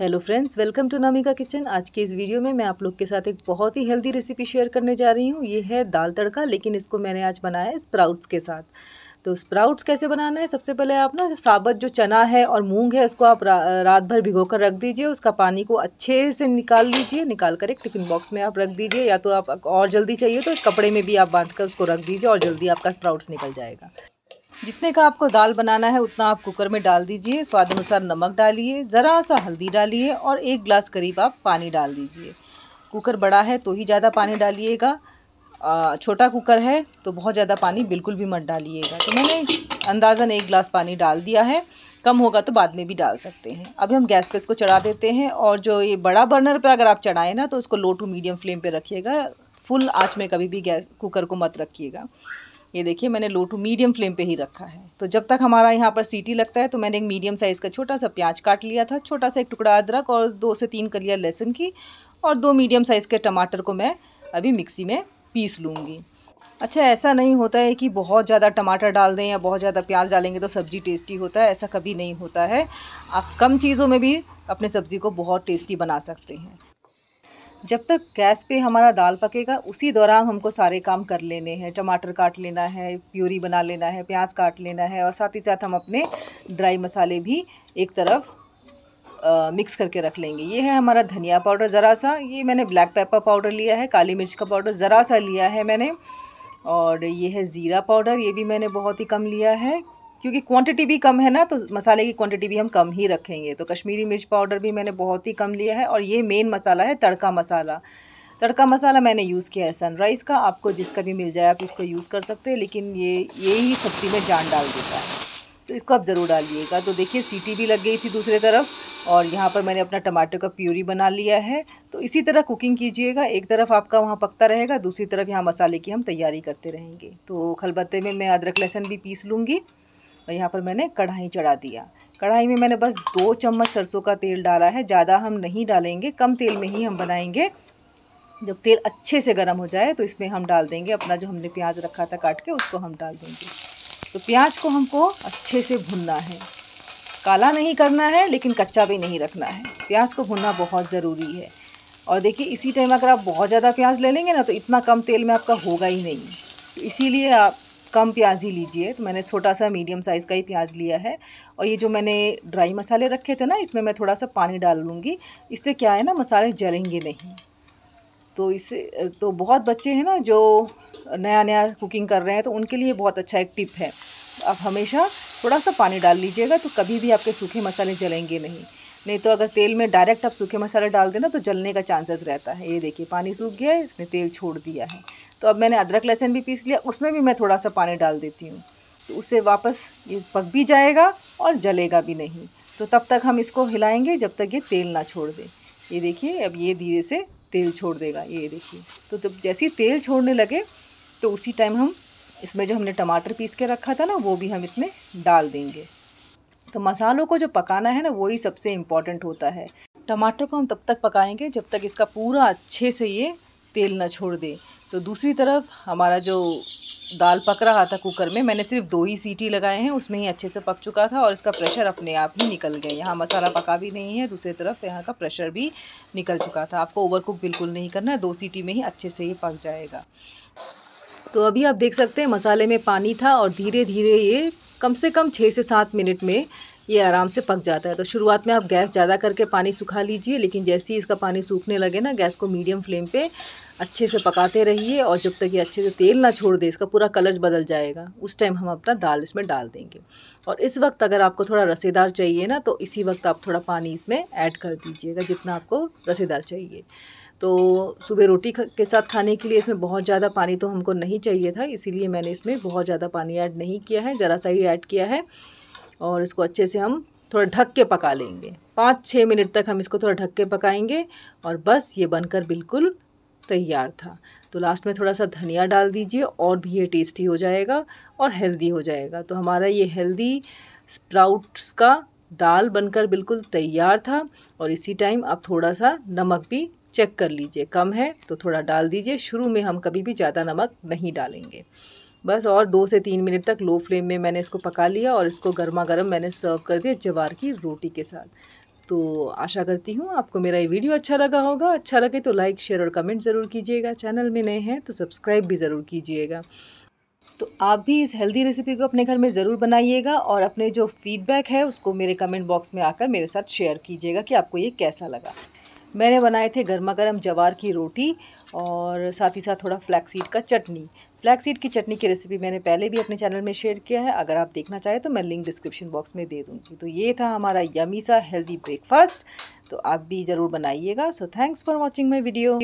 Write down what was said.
hello friends welcome to Namika kitchen आज के इस वीडियो में मैं आप लोग के साथ एक बहुत ही हेल्दी रेसिपी शेयर करने जा रही हूँ ये है दाल तड़का लेकिन इसको मैंने आज बनाया है स्प्राउट्स के साथ तो स्प्राउट्स कैसे बनाना है सबसे पहले आप ना साबत जो चना है और मूंग है उसको आप रा, रात भर भिगो कर रख दीजिए उसका पानी को अच्छे से निकाल लीजिए निकाल कर एक टिफ़िन बॉक्स में आप रख दीजिए या तो आप और जल्दी चाहिए तो एक कपड़े में भी आप बांध कर उसको रख दीजिए और जल्दी आपका स्प्राउट्स निकल जाएगा जितने का आपको दाल बनाना है उतना आप कुकर में डाल दीजिए स्वाद अनुसार नमक डालिए ज़रा सा हल्दी डालिए और एक ग्लास करीब आप पानी डाल दीजिए कुकर बड़ा है तो ही ज़्यादा पानी डालिएगा छोटा कुकर है तो बहुत ज़्यादा पानी बिल्कुल भी मत डालिएगा तो मैंने अंदाज़न एक गिलास पानी डाल दिया है कम होगा तो बाद में भी डाल सकते हैं अभी हम गैस पे इसको चढ़ा देते हैं और जो ये बड़ा बर्नर पे अगर आप चढ़ाएं ना तो उसको लो टू मीडियम फ्लेम पे रखिएगा फुल आँच में कभी भी गैस कुकर को मत रखिएगा ये देखिए मैंने लो टू मीडियम फ्लेम पे ही रखा है तो जब तक हमारा यहाँ पर सीटी लगता है तो मैंने एक मीडियम साइज़ का छोटा सा प्याज काट लिया था छोटा सा एक टुकड़ा अदरक और दो से तीन कलिया लहसुन की और दो मीडियम साइज़ के टमाटर को मैं अभी मिक्सी में पीस लूँगी अच्छा ऐसा नहीं होता है कि बहुत ज़्यादा टमाटर डाल दें या बहुत ज़्यादा प्याज डालेंगे तो सब्ज़ी टेस्टी होता है ऐसा कभी नहीं होता है आप कम चीज़ों में भी अपने सब्ज़ी को बहुत टेस्टी बना सकते हैं जब तक गैस पे हमारा दाल पकेगा उसी दौरान हमको सारे काम कर लेने हैं टमाटर काट लेना है प्यूरी बना लेना है प्याज काट लेना है और साथ ही साथ हम अपने ड्राई मसाले भी एक तरफ आ, मिक्स करके रख लेंगे ये है हमारा धनिया पाउडर ज़रा सा ये मैंने ब्लैक पेपर पाउडर लिया है काली मिर्च का पाउडर ज़रा सा लिया है मैंने और ये है ज़ीरा पाउडर ये भी मैंने बहुत ही कम लिया है क्योंकि क्वांटिटी भी कम है ना तो मसाले की क्वांटिटी भी हम कम ही रखेंगे तो कश्मीरी मिर्च पाउडर भी मैंने बहुत ही कम लिया है और ये मेन मसाला है तड़का मसाला तड़का मसाला मैंने यूज़ किया है सनराइज़ का आपको जिसका भी मिल जाए आप उसको यूज़ कर सकते हैं लेकिन ये यही सब्ज़ी में जान डाल देता है तो इसको आप ज़रूर डालिएगा तो देखिए सीटी भी लग गई थी दूसरे तरफ और यहाँ पर मैंने अपना टमाटर का प्यूरी बना लिया है तो इसी तरह कुकिंग कीजिएगा एक तरफ आपका वहाँ पकता रहेगा दूसरी तरफ यहाँ मसाले की हम तैयारी करते रहेंगे तो खलबत्ते में मैं अदरक लहसुन भी पीस लूँगी और तो यहाँ पर मैंने कढ़ाई चढ़ा दिया कढ़ाई में मैंने बस दो चम्मच सरसों का तेल डाला है ज़्यादा हम नहीं डालेंगे कम तेल में ही हम बनाएंगे जब तेल अच्छे से गर्म हो जाए तो इसमें हम डाल देंगे अपना जो हमने प्याज रखा था काट के उसको हम डाल देंगे तो प्याज को हमको अच्छे से भुनना है काला नहीं करना है लेकिन कच्चा भी नहीं रखना है प्याज को भुनना बहुत ज़रूरी है और देखिए इसी टाइम अगर आप बहुत ज़्यादा प्याज ले लेंगे ना तो इतना कम तेल में आपका होगा ही नहीं तो इसीलिए आप कम प्याज ही लीजिए तो मैंने छोटा सा मीडियम साइज़ का ही प्याज लिया है और ये जो मैंने ड्राई मसाले रखे थे ना इसमें मैं थोड़ा सा पानी डाल लूँगी इससे क्या है ना मसाले जलेंगे नहीं तो इससे तो बहुत बच्चे हैं ना जो नया नया कुकिंग कर रहे हैं तो उनके लिए बहुत अच्छा एक टिप है आप हमेशा थोड़ा सा पानी डाल लीजिएगा तो कभी भी आपके सूखे मसाले जलेंगे नहीं नहीं तो अगर तेल में डायरेक्ट आप सूखे मसाले डाल देना तो जलने का चांसेस रहता है ये देखिए पानी सूख गया है इसने तेल छोड़ दिया है तो अब मैंने अदरक लहसुन भी पीस लिया उसमें भी मैं थोड़ा सा पानी डाल देती हूँ तो उससे वापस ये पक भी जाएगा और जलेगा भी नहीं तो तब तक हम इसको हिलाएँगे जब तक ये तेल ना छोड़ दे ये देखिए अब ये धीरे से तेल छोड़ देगा ये देखिए तो जब जैसे ही तेल छोड़ने लगे तो उसी टाइम हम इसमें जो हमने टमाटर पीस के रखा था ना वो भी हम इसमें डाल देंगे तो मसालों को जो पकाना है ना वही सबसे इम्पॉर्टेंट होता है टमाटर को हम तब तक पकाएंगे जब तक इसका पूरा अच्छे से ये तेल ना छोड़ दे तो दूसरी तरफ हमारा जो दाल पक रहा था कुकर में मैंने सिर्फ दो ही सीटी लगाए हैं उसमें ही अच्छे से पक चुका था और इसका प्रेशर अपने आप ही निकल गया यहाँ मसाला पका भी नहीं है दूसरी तरफ यहाँ का प्रेशर भी निकल चुका था आपको ओवर कुक बिल्कुल नहीं करना है दो सीटी में ही अच्छे से ये पक जाएगा तो अभी आप देख सकते हैं मसाले में पानी था और धीरे धीरे ये कम से कम छः से सात मिनट में ये आराम से पक जाता है तो शुरुआत में आप गैस ज़्यादा करके पानी सुखा लीजिए लेकिन जैसे ही इसका पानी सूखने लगे ना गैस को मीडियम फ्लेम पे अच्छे से पकाते रहिए और जब तक ये अच्छे से तेल ना छोड़ दे इसका पूरा कलर बदल जाएगा उस टाइम हम अपना दाल इसमें डाल देंगे और इस वक्त अगर आपको थोड़ा रसेदार चाहिए ना तो इसी वक्त आप थोड़ा पानी इसमें ऐड कर दीजिएगा जितना आपको रसेदार चाहिए तो सुबह रोटी के साथ खाने के लिए इसमें बहुत ज़्यादा पानी तो हमको नहीं चाहिए था इसीलिए मैंने इसमें बहुत ज़्यादा पानी ऐड नहीं किया है ज़रा सा ही ऐड किया है और इसको अच्छे से हम थोड़ा ढक के पका लेंगे पाँच छः मिनट तक हम इसको थोड़ा ढक के पकाएंगे और बस ये बनकर बिल्कुल तैयार था तो लास्ट में थोड़ा सा धनिया डाल दीजिए और भी ये टेस्टी हो जाएगा और हेल्दी हो जाएगा तो हमारा ये हेल्दी स्प्राउट्स का दाल बनकर बिल्कुल तैयार था और इसी टाइम आप थोड़ा सा नमक भी चेक कर लीजिए कम है तो थोड़ा डाल दीजिए शुरू में हम कभी भी ज़्यादा नमक नहीं डालेंगे बस और दो से तीन मिनट तक लो फ्लेम में मैंने इसको पका लिया और इसको गर्मा गर्म मैंने सर्व कर दिया जवार की रोटी के साथ तो आशा करती हूँ आपको मेरा ये वीडियो अच्छा लगा होगा अच्छा लगे तो लाइक शेयर और कमेंट ज़रूर कीजिएगा चैनल में नए हैं तो सब्सक्राइब भी ज़रूर कीजिएगा तो आप भी इस हेल्दी रेसिपी को अपने घर में ज़रूर बनाइएगा और अपने जो फीडबैक है उसको मेरे कमेंट बॉक्स में आकर मेरे साथ शेयर कीजिएगा कि आपको ये कैसा लगा मैंने बनाए थे गर्मा गर्म जवार की रोटी और साथ ही साथ थोड़ा फ्लैक्सीड का चटनी फ्लैक्सीड की चटनी की रेसिपी मैंने पहले भी अपने चैनल में शेयर किया है अगर आप देखना चाहें तो मैं लिंक डिस्क्रिप्शन बॉक्स में दे दूँगी तो ये था हमारा यमी सा हेल्दी ब्रेकफास्ट तो आप भी ज़रूर बनाइएगा so thanks for watching my video